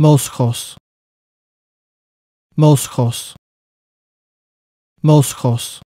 Moschos. Moschos. Moschos.